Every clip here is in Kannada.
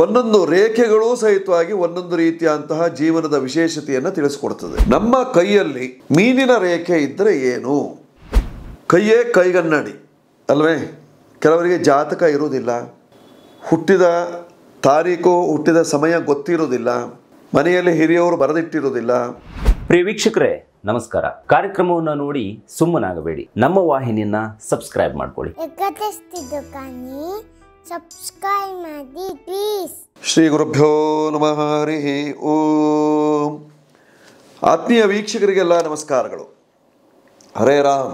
ಒಂದೊಂದು ರೇಖೆಗಳು ಸಹಿತವಾಗಿ ಒಂದೊಂದು ರೀತಿಯಂತಹ ಜೀವನದ ವಿಶೇಷತೆಯನ್ನು ತಿಳಿಸ್ಕೊಡ್ತದೆ ನಮ್ಮ ಕೈಯಲ್ಲಿ ಮೀನಿನ ರೇಖೆ ಇದ್ದರೆ ಏನು ಕೈಯೇ ಕೈಗನ್ನಡಿ ಅಲ್ವೇ ಕೆಲವರಿಗೆ ಜಾತಕ ಇರುವುದಿಲ್ಲ ಹುಟ್ಟಿದ ತಾರೀಕು ಹುಟ್ಟಿದ ಸಮಯ ಗೊತ್ತಿರುವುದಿಲ್ಲ ಮನೆಯಲ್ಲಿ ಹಿರಿಯವರು ಬರೆದಿಟ್ಟಿರುವುದಿಲ್ಲ ಪ್ರಿಯ ವೀಕ್ಷಕರೇ ನಮಸ್ಕಾರ ಕಾರ್ಯಕ್ರಮವನ್ನು ನೋಡಿ ಸುಮ್ಮನಾಗಬೇಡಿ ನಮ್ಮ ವಾಹಿನಿಯನ್ನ ಸಬ್ಸ್ಕ್ರೈಬ್ ಮಾಡ್ಕೊಳ್ಳಿ ಸಬ್ಸ್ಕ್ರೈಬ್ ಮಾಡಿ ಪ್ಲೀಸ್ ಶ್ರೀ ಗುರುಭ್ಯೋ ನಮಃ ಹರಿ ಓಂ ಆತ್ಮೀಯ ವೀಕ್ಷಕರಿಗೆಲ್ಲ ನಮಸ್ಕಾರಗಳು ಹರೇ ರಾಮ್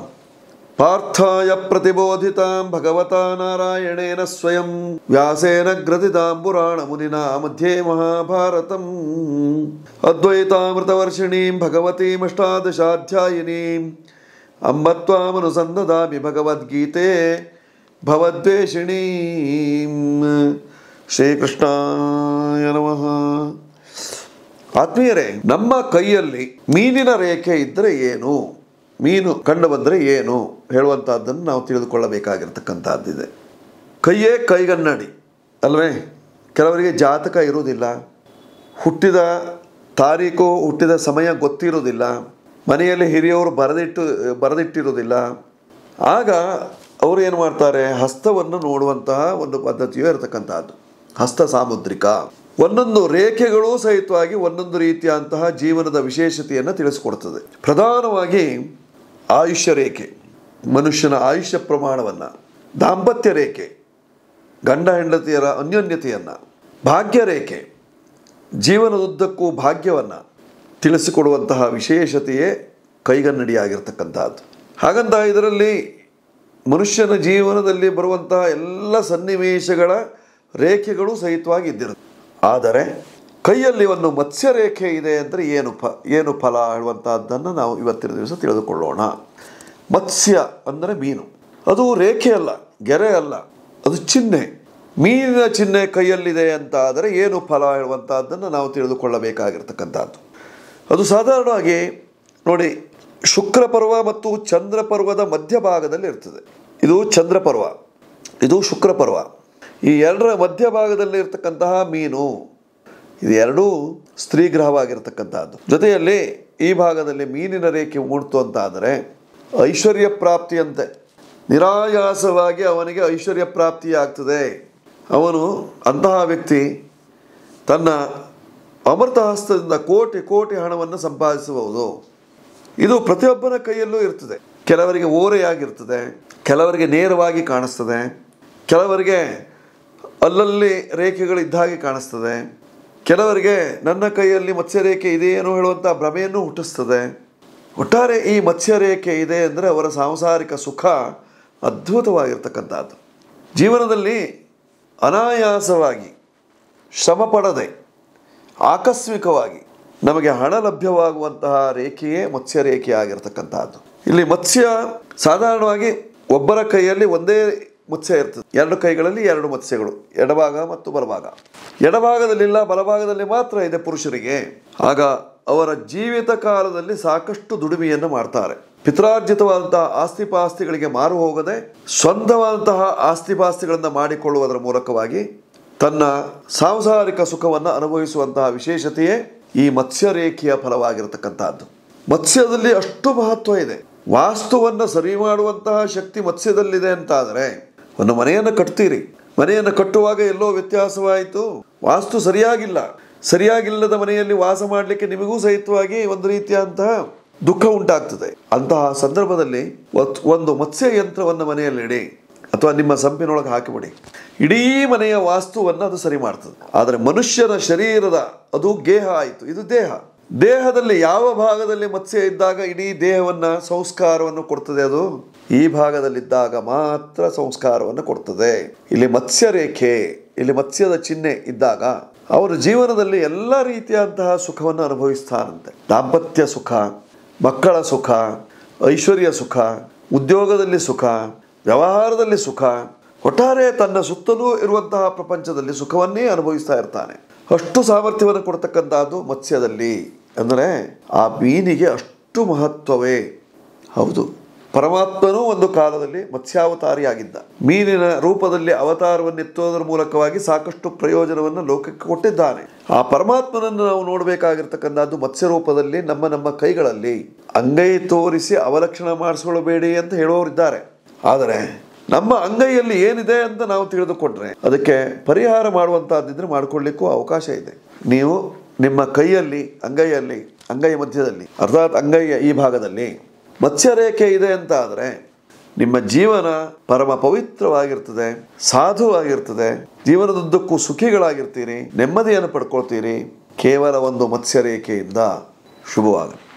ಪಾರ್ಥಾಯ ಪ್ರತಿಬೋಧಿತಾಂ ಭಗವತಾ ನಾರಾಯಣೇನ ಸ್ವಯಂ ವ್ಯಾಸೇನ ಗ್ರಥಿತಾಂ ಪುರಾಣ ಮುನಿನ ಮಧ್ಯೆ ಮಹಾಭಾರತಂ ಅದ್ವೈತಾಮೃತವರ್ಷಿಣೀಂ ಭಗವತೀಂ ಅಷ್ಟಾದಶಾಧ್ಯಾಯಿನೀಂ ಅಂಬತ್ವಾಮನುಸಂದದಾಮಿ ಭಗವದ್ಗೀತೆ ಭವದ್ವೇಷಿಣೀ ಶ್ರೀಕೃಷ್ಣಾಯ ನಮಃ ಆತ್ಮೀಯರೇ ನಮ್ಮ ಕೈಯಲ್ಲಿ ಮೀನಿನ ರೇಖೆ ಇದ್ದರೆ ಏನು ಮೀನು ಕಂಡು ಬಂದರೆ ಏನು ಹೇಳುವಂಥದ್ದನ್ನು ನಾವು ತಿಳಿದುಕೊಳ್ಳಬೇಕಾಗಿರ್ತಕ್ಕಂಥದ್ದಿದೆ ಕೈಯೇ ಕೈಗನ್ನಡಿ ಅಲ್ವೇ ಕೆಲವರಿಗೆ ಜಾತಕ ಇರುವುದಿಲ್ಲ ಹುಟ್ಟಿದ ತಾರೀಕು ಹುಟ್ಟಿದ ಸಮಯ ಗೊತ್ತಿರೋದಿಲ್ಲ ಮನೆಯಲ್ಲಿ ಹಿರಿಯವರು ಬರೆದಿಟ್ಟು ಬರೆದಿಟ್ಟಿರುವುದಿಲ್ಲ ಆಗ ಅವರು ಏನು ಮಾಡ್ತಾರೆ ಹಸ್ತವನ್ನು ನೋಡುವಂತಹ ಒಂದು ಪದ್ಧತಿಯೂ ಇರತಕ್ಕಂತಹದ್ದು ಹಸ್ತ ಸಾಮುದ್ರಿಕ ಒಂದೊಂದು ರೇಖೆಗಳೂ ಸಹಿತವಾಗಿ ಒಂದೊಂದು ರೀತಿಯಂತಹ ಜೀವನದ ವಿಶೇಷತೆಯನ್ನು ತಿಳಿಸ್ಕೊಡ್ತದೆ ಪ್ರಧಾನವಾಗಿ ಆಯುಷ್ಯ ರೇಖೆ ಮನುಷ್ಯನ ಆಯುಷ್ಯ ಪ್ರಮಾಣವನ್ನು ದಾಂಪತ್ಯ ರೇಖೆ ಗಂಡ ಹೆಂಡತಿಯರ ಅನ್ಯೋನ್ಯತೆಯನ್ನು ಭಾಗ್ಯ ರೇಖೆ ಜೀವನದುದ್ದಕ್ಕೂ ಭಾಗ್ಯವನ್ನು ತಿಳಿಸಿಕೊಡುವಂತಹ ವಿಶೇಷತೆಯೇ ಕೈಗನ್ನಡಿಯಾಗಿರ್ತಕ್ಕಂಥದ್ದು ಹಾಗಂತ ಇದರಲ್ಲಿ ಮನುಷ್ಯನ ಜೀವನದಲ್ಲಿ ಬರುವಂತಹ ಎಲ್ಲ ಸನ್ನಿವೇಶಗಳ ರೇಖೆಗಳು ಸಹಿತವಾಗಿ ಇದ್ದಿರುತ್ತೆ ಆದರೆ ಕೈಯಲ್ಲಿ ಒಂದು ಮತ್ಸ್ಯ ರೇಖೆ ಇದೆ ಅಂದರೆ ಏನು ಫ ಏನು ಫಲ ಹೇಳುವಂತಹದ್ದನ್ನು ನಾವು ಇವತ್ತಿನ ದಿವಸ ತಿಳಿದುಕೊಳ್ಳೋಣ ಮತ್ಸ್ಯ ಅಂದರೆ ಮೀನು ಅದು ರೇಖೆ ಅಲ್ಲ ಗೆರೆ ಅಲ್ಲ ಅದು ಚಿಹ್ನೆ ಮೀನಿನ ಚಿಹ್ನೆ ಕೈಯಲ್ಲಿದೆ ಅಂತ ಆದರೆ ಏನು ಫಲ ಹೇಳುವಂತಹದ್ದನ್ನು ನಾವು ತಿಳಿದುಕೊಳ್ಳಬೇಕಾಗಿರ್ತಕ್ಕಂಥದ್ದು ಅದು ಸಾಧಾರಣವಾಗಿ ನೋಡಿ ಶುಕ್ರ ಪರ್ವ ಮತ್ತು ಚಂದ್ರ ಪರ್ವದ ಮಧ್ಯಭಾಗದಲ್ಲಿ ಇರ್ತದೆ ಇದು ಚಂದ್ರ ಪರ್ವ ಇದು ಶುಕ್ರ ಪರ್ವ ಈ ಎರಡರ ಮಧ್ಯಭಾಗದಲ್ಲಿ ಇರತಕ್ಕಂತಹ ಮೀನು ಇದು ಎರಡೂ ಸ್ತ್ರೀ ಜೊತೆಯಲ್ಲಿ ಈ ಭಾಗದಲ್ಲಿ ಮೀನಿನ ರೇಖೆ ಮೂಡ್ತು ಅಂತ ಆದರೆ ಐಶ್ವರ್ಯ ಪ್ರಾಪ್ತಿಯಂತೆ ನಿರಾಯಾಸವಾಗಿ ಅವನಿಗೆ ಐಶ್ವರ್ಯ ಪ್ರಾಪ್ತಿಯಾಗ್ತದೆ ಅವನು ಅಂತಹ ವ್ಯಕ್ತಿ ತನ್ನ ಅಮೃತ ಹಸ್ತದಿಂದ ಕೋಟಿ ಕೋಟಿ ಹಣವನ್ನು ಸಂಪಾದಿಸಬಹುದು ಇದು ಪ್ರತಿಯೊಬ್ಬನ ಕೈಯಲ್ಲೂ ಇರ್ತದೆ ಕೆಲವರಿಗೆ ಓರೆಯಾಗಿರ್ತದೆ ಕೆಲವರಿಗೆ ನೇರವಾಗಿ ಕಾಣಿಸ್ತದೆ ಕೆಲವರಿಗೆ ಅಲ್ಲಲ್ಲಿ ರೇಖೆಗಳು ಹಾಗೆ ಕಾಣಿಸ್ತದೆ ಕೆಲವರಿಗೆ ನನ್ನ ಕೈಯಲ್ಲಿ ಮತ್ಸ್ಯ ರೇಖೆ ಇದೆಯೇನೋ ಹೇಳುವಂಥ ಭ್ರಮೆಯನ್ನು ಹುಟ್ಟಿಸ್ತದೆ ಒಟ್ಟಾರೆ ಈ ಮತ್ಸ್ಯ ರೇಖೆ ಇದೆ ಅಂದರೆ ಅವರ ಸಾಂಸಾರಿಕ ಸುಖ ಅದ್ಭುತವಾಗಿರ್ತಕ್ಕಂಥದ್ದು ಜೀವನದಲ್ಲಿ ಅನಾಯಾಸವಾಗಿ ಶ್ರಮ ಪಡದೆ ಆಕಸ್ಮಿಕವಾಗಿ ನಮಗೆ ಹಣ ಲಭ್ಯವಾಗುವಂತಹ ರೇಖೆಯೇ ಮತ್ಸ್ಯ ರೇಖೆ ಆಗಿರತಕ್ಕಂಥದ್ದು ಇಲ್ಲಿ ಮತ್ಸ್ಯ ಸಾಧಾರಣವಾಗಿ ಒಬ್ಬರ ಕೈಯಲ್ಲಿ ಒಂದೇ ಮುತ್ಸೆ ಇರ್ತದೆ ಎರಡು ಕೈಗಳಲ್ಲಿ ಎರಡು ಮತ್ಸ್ಯಗಳು ಎಡಭಾಗ ಮತ್ತು ಬಲಭಾಗ ಎಡಭಾಗದಲ್ಲಿಲ್ಲ ಬಲಭಾಗದಲ್ಲಿ ಮಾತ್ರ ಇದೆ ಪುರುಷರಿಗೆ ಆಗ ಅವರ ಜೀವಿತ ಕಾಲದಲ್ಲಿ ಸಾಕಷ್ಟು ದುಡಿಮೆಯನ್ನು ಮಾಡ್ತಾರೆ ಪಿತ್ರಾರ್ಜಿತವಾದಂತಹ ಆಸ್ತಿಪಾಸ್ತಿಗಳಿಗೆ ಮಾರು ಹೋಗದೆ ಸ್ವಂತವಾದಂತಹ ಆಸ್ತಿಪಾಸ್ತಿಗಳನ್ನು ಮಾಡಿಕೊಳ್ಳುವುದರ ಮೂಲಕವಾಗಿ ತನ್ನ ಸಾಂಸಾರಿಕ ಸುಖವನ್ನು ಅನುಭವಿಸುವಂತಹ ವಿಶೇಷತೆಯೇ ಈ ಮತ್ಸ್ಯ ರೇಖೆಯ ಫಲವಾಗಿರತಕ್ಕಂತಹದ್ದು ಮತ್ಸ್ಯದಲ್ಲಿ ಅಷ್ಟು ಮಹತ್ವ ಇದೆ ವಾಸ್ತುವನ್ನು ಸರಿ ಮಾಡುವಂತಹ ಶಕ್ತಿ ಮತ್ಸ್ಯದಲ್ಲಿದೆ ಅಂತಾದರೆ ಒಂದು ಮನೆಯನ್ನು ಕಟ್ತೀರಿ ಮನೆಯನ್ನು ಕಟ್ಟುವಾಗ ಎಲ್ಲೋ ವ್ಯತ್ಯಾಸವಾಯಿತು ವಾಸ್ತು ಸರಿಯಾಗಿಲ್ಲ ಸರಿಯಾಗಿಲ್ಲದ ಮನೆಯಲ್ಲಿ ವಾಸ ಮಾಡಲಿಕ್ಕೆ ನಿಮಗೂ ಸಹಿತವಾಗಿ ಒಂದು ರೀತಿಯಾದಂತಹ ದುಃಖ ಉಂಟಾಗ್ತದೆ ಅಂತಹ ಸಂದರ್ಭದಲ್ಲಿ ಒಂದು ಮತ್ಸ್ಯ ಯಂತ್ರವನ್ನು ಇಡಿ ಅಥವಾ ನಿಮ್ಮ ಸಂಪಿನೊಳಗೆ ಹಾಕಿಬಿಡಿ ಇಡೀ ಮನೆಯ ವಾಸ್ತುವನ್ನು ಅದು ಸರಿ ಮಾಡ್ತದೆ ಆದರೆ ಮನುಷ್ಯನ ಶರೀರದ ಅದು ಗೇಹ ಆಯಿತು ಇದು ದೇಹ ದೇಹದಲ್ಲಿ ಯಾವ ಭಾಗದಲ್ಲಿ ಮತ್ಸ್ಯ ಇದ್ದಾಗ ಇಡೀ ದೇಹವನ್ನ ಸಂಸ್ಕಾರವನ್ನು ಕೊಡ್ತದೆ ಅದು ಈ ಭಾಗದಲ್ಲಿದ್ದಾಗ ಮಾತ್ರ ಸಂಸ್ಕಾರವನ್ನು ಕೊಡ್ತದೆ ಇಲ್ಲಿ ಮತ್ಸ್ಯ ರೇಖೆ ಇಲ್ಲಿ ಮತ್ಸ್ಯದ ಚಿಹ್ನೆ ಇದ್ದಾಗ ಅವರು ಜೀವನದಲ್ಲಿ ಎಲ್ಲ ರೀತಿಯಾದಂತಹ ಸುಖವನ್ನು ಅನುಭವಿಸ್ತಾರಂತೆ ದಾಂಪತ್ಯ ಸುಖ ಮಕ್ಕಳ ಸುಖ ಐಶ್ವರ್ಯ ಸುಖ ಉದ್ಯೋಗದಲ್ಲಿ ಸುಖ ವ್ಯವಹಾರದಲ್ಲಿ ಸುಖ ಒಟ್ಟಾರೆ ತನ್ನ ಸುತ್ತಲೂ ಇರುವಂತಹ ಪ್ರಪಂಚದಲ್ಲಿ ಸುಖವನ್ನೇ ಅನುಭವಿಸ್ತಾ ಇರ್ತಾನೆ ಅಷ್ಟು ಸಾಮರ್ಥ್ಯವನ್ನು ಕೊಡತಕ್ಕಂಥದ್ದು ಮತ್ಸ್ಯದಲ್ಲಿ ಅಂದರೆ ಆ ಮೀನಿಗೆ ಅಷ್ಟು ಮಹತ್ವವೇ ಹೌದು ಪರಮಾತ್ಮನೂ ಒಂದು ಕಾಲದಲ್ಲಿ ಮತ್ಸ್ಯಾವತಾರಿಯಾಗಿದ್ದ ಮೀನಿನ ರೂಪದಲ್ಲಿ ಅವತಾರವನ್ನು ಅವತಾರವನ್ನೆತ್ತೋದರ ಮೂಲಕವಾಗಿ ಸಾಕಷ್ಟು ಪ್ರಯೋಜನವನ್ನು ಲೋಕಕ್ಕೆ ಕೊಟ್ಟಿದ್ದಾನೆ ಆ ಪರಮಾತ್ಮನನ್ನು ನಾವು ನೋಡಬೇಕಾಗಿರ್ತಕ್ಕಂಥದ್ದು ಮತ್ಸ್ಯ ರೂಪದಲ್ಲಿ ನಮ್ಮ ನಮ್ಮ ಕೈಗಳಲ್ಲಿ ಅಂಗೈ ತೋರಿಸಿ ಅವಲಕ್ಷಣ ಮಾಡಿಸ್ಕೊಳ್ಬೇಡಿ ಅಂತ ಹೇಳೋರಿದ್ದಾರೆ ಆದರೆ ನಮ್ಮ ಅಂಗೈಯಲ್ಲಿ ಏನಿದೆ ಅಂತ ನಾವು ತಿಳಿದುಕೊಂಡ್ರೆ ಅದಕ್ಕೆ ಪರಿಹಾರ ಮಾಡುವಂತಹದ್ದಿದ್ರೆ ಮಾಡಿಕೊಳ್ಳಿಕ್ಕೂ ಅವಕಾಶ ಇದೆ ನೀವು ನಿಮ್ಮ ಕೈಯಲ್ಲಿ ಅಂಗೈಯಲ್ಲಿ ಅಂಗೈ ಮಧ್ಯದಲ್ಲಿ ಅರ್ಥಾತ್ ಅಂಗೈಯ ಈ ಭಾಗದಲ್ಲಿ ಮತ್ಸ್ಯರೇಖೆ ಇದೆ ಅಂತ ಆದರೆ ನಿಮ್ಮ ಜೀವನ ಪರಮ ಪವಿತ್ರವಾಗಿರ್ತದೆ ಸಾಧುವಾಗಿರ್ತದೆ ಜೀವನದುದ್ದಕ್ಕೂ ಸುಖಿಗಳಾಗಿರ್ತೀರಿ ನೆಮ್ಮದಿಯನ್ನು ಪಡ್ಕೊಳ್ತೀರಿ ಕೇವಲ ಒಂದು ಮತ್ಸ್ಯರೇಖೆಯಿಂದ ಶುಭವಾಗುತ್ತೆ